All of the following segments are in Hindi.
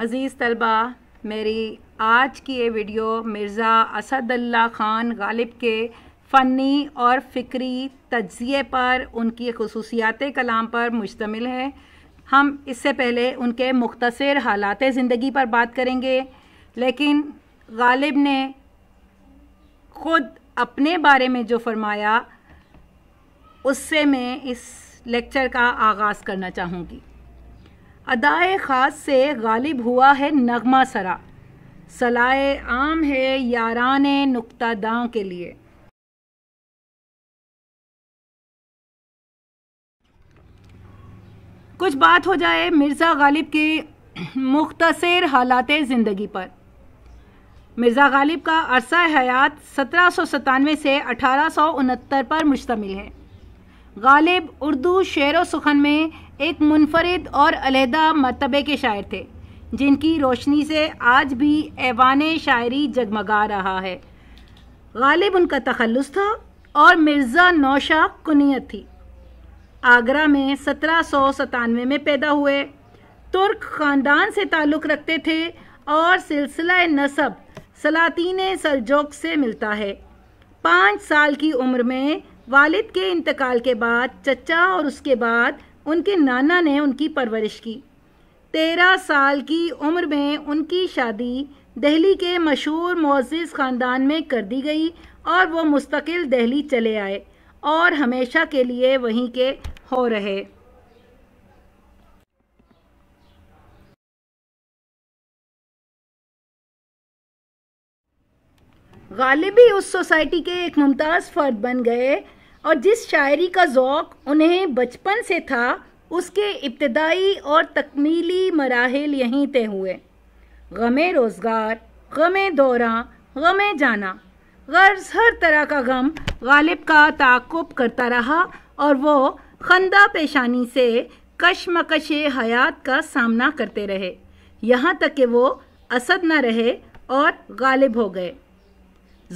अज़ीज़ तलबा मेरी आज की ये वीडियो मिर्ज़ा असदल्ला ख़ान गालिब के फ़नी और फ़िक्री तजिए पर उनकी खसूसियात कलाम पर मुश्तमिल है हम इससे पहले उनके मुख्तर हालात ज़िंदगी पर बात करेंगे लेकिन गालिब ने ख़ुद अपने बारे में जो फरमाया उससे मैं इस लेक्चर का आगाज़ करना चाहूँगी अदाए ख़ास से गालिब हुआ है नगमा सरा सलाए आम है यारान दाँ के लिए कुछ बात हो जाए मिर्ज़ा गालिब की मुख्तर हालात ज़िंदगी पर मिर्ज़ा गालिब का अरसा हयात सत्रह सौ सतानवे से अठारह सौ उनहत्तर पर मुश्तमिल है गालिब उर्दू शेर व सुखन में एक मुनफरद और अलहदा मरतबे के शायर थे जिनकी रोशनी से आज भी ऐवान शायरी जगमगा रहा है गालिब उनका तखलस था और मिर्ज़ा नौशा कुनीत थी आगरा में सत्रह सौ सतानवे में पैदा हुए तुर्क ख़ानदान से ताल्लुक़ रखते थे और सिलसिला नसब सलातीन सलजोक से मिलता है पाँच साल की उम्र में वालिद के इंतकाल के बाद चचा और उसके बाद उनके नाना ने उनकी परवरिश की तेरह साल की उम्र में उनकी शादी दिल्ली के मशहूर मोजिज़ ख़ानदान में कर दी गई और वो मुस्तकिल दिल्ली चले आए और हमेशा के लिए वहीं के हो रहे गालिबी उस सोसाइटी के एक मुमताज़ फ़र्द बन गए और जिस शायरी का ओक़ उन्हें बचपन से था उसके इब्तदाई और तकमीली मराहल यहीं तय हुए गम रोज़गार गम दौरा गम जाना गर्ज हर तरह का गम गालिब का ताकुब करता रहा और वो खंदा पेशानी से कशमकश हयात का सामना करते रहे यहाँ तक कि वो असद न रहे और गालिब हो गए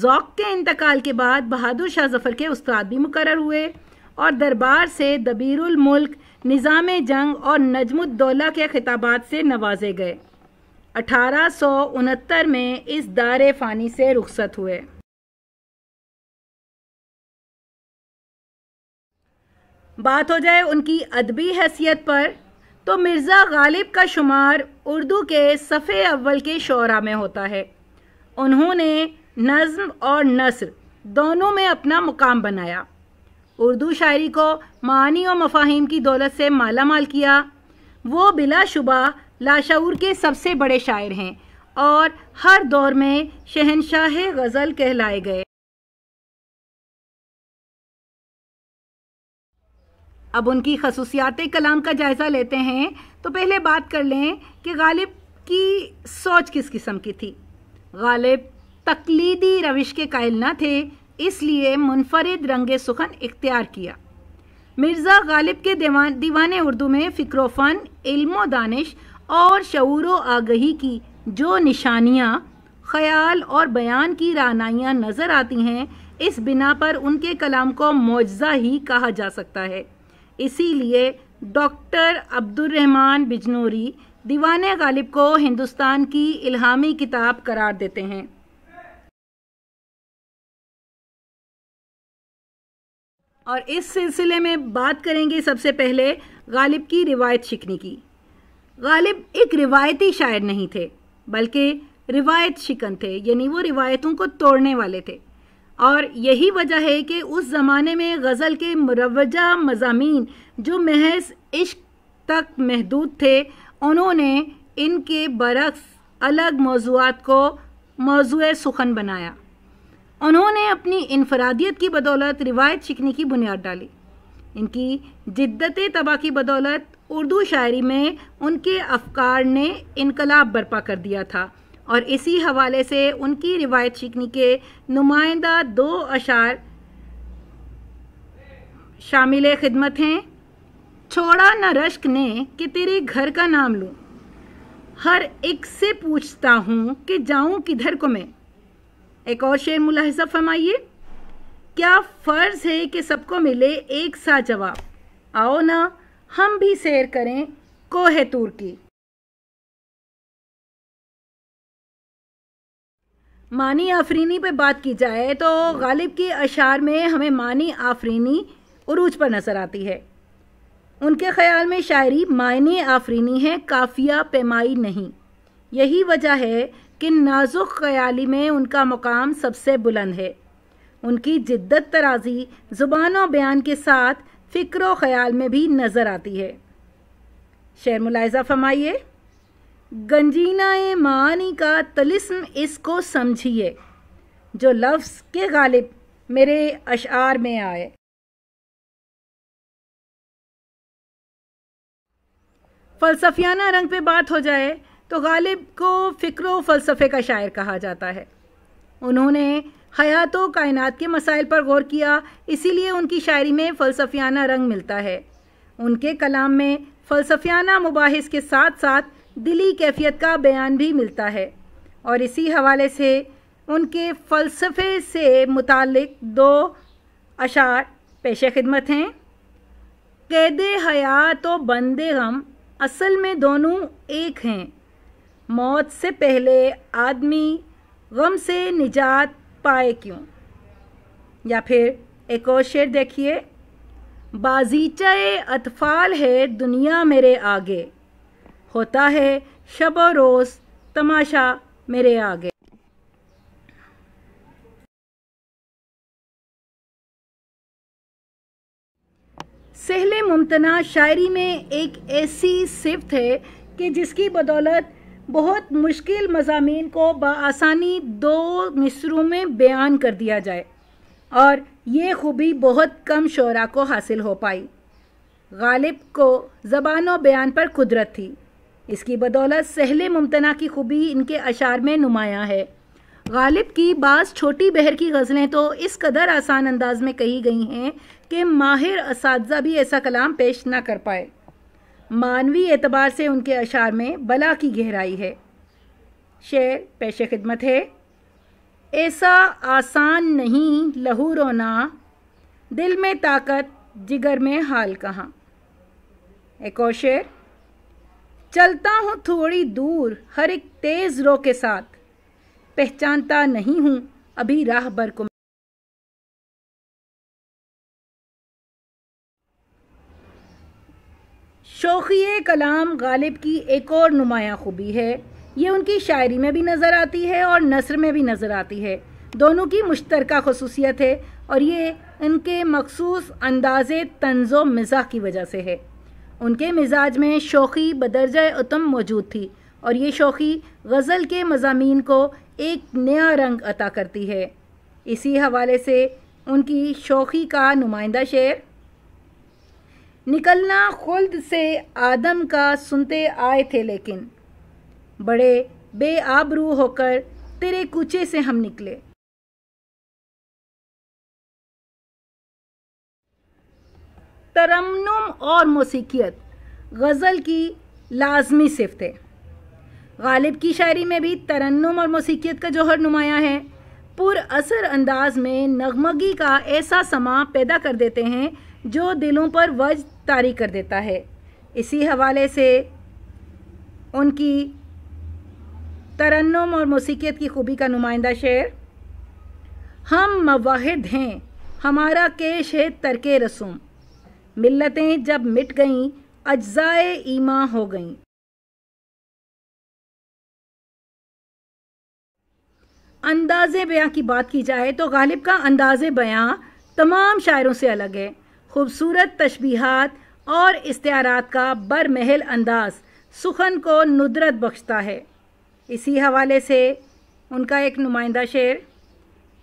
जौक के इंतकाल के बाद बहादुर शाह जफ़र के उस्ताद भी मुकर हुए और दरबार से दबीरुल मुल्क निज़ाम जंग और नजमुद्दौला के खिताबात से नवाजे गए अठारह में इस दार फ़ानी से रुखसत हुए बात हो जाए उनकी अदबी हैसियत पर तो मिर्ज़ा गालिब का शुमार उर्दू के सफ़े अव्वल के शरा में होता है उन्होंने नज़म और नसर दोनों में अपना मुकाम बनाया उर्दू शायरी को मानी और मफाहिम की दौलत से माला माल किया वो बिलाशुबा लाशूर के सबसे बड़े शायर हैं और हर दौर में शहनशाह गज़ल कहलाए गए अब उनकी खसूसियात कलाम का जायज़ा लेते हैं तो पहले बात कर लें कि गालिब की सोच किस किस्म की थी गालिब तकलीदी रविश के कायल न थे इसलिए मुनफरद रंग सुखन इख्तियार किया मिर्ज़ा गालिब के दीवान दीवान उर्दू में फ़िक्रोफन इल्मो दानिश और शूर आगही की जो निशानियाँ ख्याल और बयान की रानाइयाँ नज़र आती हैं इस बिना पर उनके कलाम को मुआजा ही कहा जा सकता है इसीलिए डॉक्टर अब्दुलरहमान बिजनोरी दीवान गालिब को हिंदुस्तान की इल्हामी किताब करार देते हैं और इस सिलसिले में बात करेंगे सबसे पहले गालिब की रिवायत शिकनी की गालिब एक रिवायती शायर नहीं थे बल्कि रिवायत शिकन थे यानी वो रिवायतों को तोड़ने वाले थे और यही वजह है कि उस ज़माने में गज़ल के मुरवजा मजामी जो महज इश्क तक महदूद थे उन्होंने इनके बरक्स अलग मौजूद को मौजू सुखन बनाया उन्होंने अपनी इनफरादियत की बदौलत रिवायत सीखने की बुनियाद डाली इनकी जिद्दत तबाह की बदौलत उर्दू शायरी में उनके अफकार ने इनकलाब बर्पा कर दिया था और इसी हवाले से उनकी रिवायत सीखने के नुमाइंदा दो अशार शामिल खिदमत हैं छोड़ा न रश्क ने कि तेरे घर का नाम लूँ हर एक से पूछता हूँ कि जाऊँ किधर को मैं एक और शेर मुलाहजा फरमाइए क्या फ़र्ज़ है कि सबको मिले एक सा जवाब आओ ना हम भी सैर करें कोहे तूर की मानी आफरीनी पे बात की जाए तो गालिब के अशार में हमें मानी आफरीनी उरूज पर नज़र आती है उनके ख्याल में शायरी मायने आफरीनी है काफिया पैमाई नहीं यही वजह है कि नाजुक ख्याली में उनका मुकाम सबसे बुलंद है उनकी जिद्दत तराजी ज़ुबान और बयान के साथ फ़िक्र ख्याल में भी नज़र आती है शेर मुलायजा फरमाइए गंजीना मानी का तलिस्म इसको समझिए जो लफ्ज़ के गालिब मेरे अशार में आए फ़लसफियाना रंग पे बात हो जाए तो गालिब को फ़िक्र फ़लसफ़े का शायर कहा जाता है उन्होंने हयात कायनात के मसाइल पर गौर किया इसीलिए उनकी शायरी में फ़लसफियाना रंग मिलता है उनके कलाम में फ़लसफियाना मुबास के साथ साथ दिली कैफियत का बयान भी मिलता है और इसी हवाले से उनके फ़लसफ़े से मुतक दो अशार पेश खिदमत हैं कैद हयात बंद गम असल में दोनों एक हैं मौत से पहले आदमी गम से निजात पाए क्यों या फिर एक और शेर देखिए बाजीचा अतफाल है दुनिया मेरे आगे होता है शब रोज़ तमाशा मेरे आगे मुमतना शायरी में एक ऐसी सिफ है कि जिसकी बदौलत बहुत मुश्किल मजामी को बसानी दो मिसरों में बयान कर दिया जाए और ये खूबी बहुत कम शरा को हासिल हो पाई गालिब को ज़बान व बयान पर कुदरत थी इसकी बदौलत सहले मुमतना की खूबी इनके अशार में नुमाया है गालिब की बाज़ छोटी बहर की गज़लें तो इस कदर आसान अंदाज में कही गई हैं कि माहिर इस भी ऐसा कलाम पेश ना कर पाए मानवी एतबार से उनके अशार में बला की गहराई है शेर पेश खिदमत है ऐसा आसान नहीं लहू रोना दिल में ताकत जिगर में हाल कहाँ एक और शेर चलता हूँ थोड़ी दूर हर एक तेज़ रो के साथ पहचानता नहीं हूँ अभी राह भर को शौक़ी कलाम गालिब की एक और नुमाया खूबी है ये उनकी शायरी में भी नज़र आती है और नसर में भी नज़र आती है दोनों की मुश्तरक खसूसियत है और ये इनके मखसूस अंदाज़ तंज़ो मिजा की वजह से है उनके मिजाज में शौक़ी बदरजा उत्तम मौजूद थी और ये शोखी गज़ल के मजामी को एक नया रंग अता करती है इसी हवाले से उनकी शौकी का नुमाइंदा शेर निकलना खुल्द से आदम का सुनते आए थे लेकिन बड़े बेआबरू होकर तेरे कुचे से हम निकले तरमनुम और मौसीकियत गज़ल की लाजमी सिफतें है गालिब की शायरी में भी तरन्नुम और मौसीकीत का जौहर नुमाया है असर अंदाज में नगमगी का ऐसा समा पैदा कर देते हैं जो दिलों पर वज तारी कर देता है इसी हवाले से उनकी तरन्नम और मौसीकीत की खूबी का नुमाइंदा शेर हम मवाहिद हैं हमारा केश है तरक रसूम मिल्लतें जब मिट गईं अज्ज़ाए ईमा हो गईं अंदाज़ बयाँ की बात की जाए तो गालिब का अंदाज़ बयाँ तमाम शायरों से अलग है खूबसूरत तशबीहात और इश्तारात का बर महल अंदाज सुखन को नुदरत बख्शता है इसी हवाले से उनका एक नुमाइंदा शेर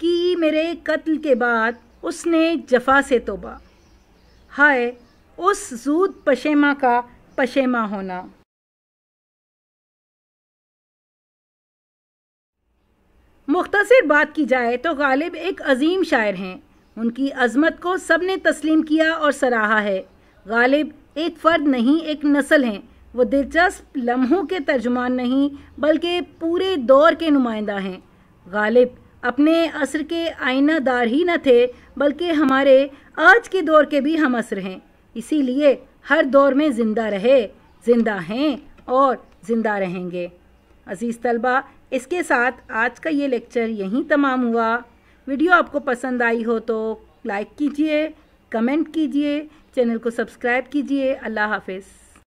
कि मेरे कत्ल के बाद उसने जफा से तोबा हाय उस जूद पशेमा का पशेमा होना मुख्तर बात की जाए तो गालिब एक अजीम शायर हैं उनकी अजमत को सब ने तस्लीम किया और सराहा है गालिब एक फ़र्द नहीं एक नस्ल हैं वो दिलचस्प लम्हों के तर्जुमान नहीं बल्कि पूरे दौर के नुमाइंदा हैं गालिब अपने असर के आईनादार ही न थे बल्कि हमारे आज के दौर के भी हम असर हैं इसीलिए हर दौर में ज़िंदा रहे ज़िंदा हैं और ज़िंदा रहेंगे अज़ीज़ तलबा इसके साथ आज का ये लेक्चर यहीं तमाम हुआ वीडियो आपको पसंद आई हो तो लाइक कीजिए कमेंट कीजिए चैनल को सब्सक्राइब कीजिए अल्लाह हाफिज़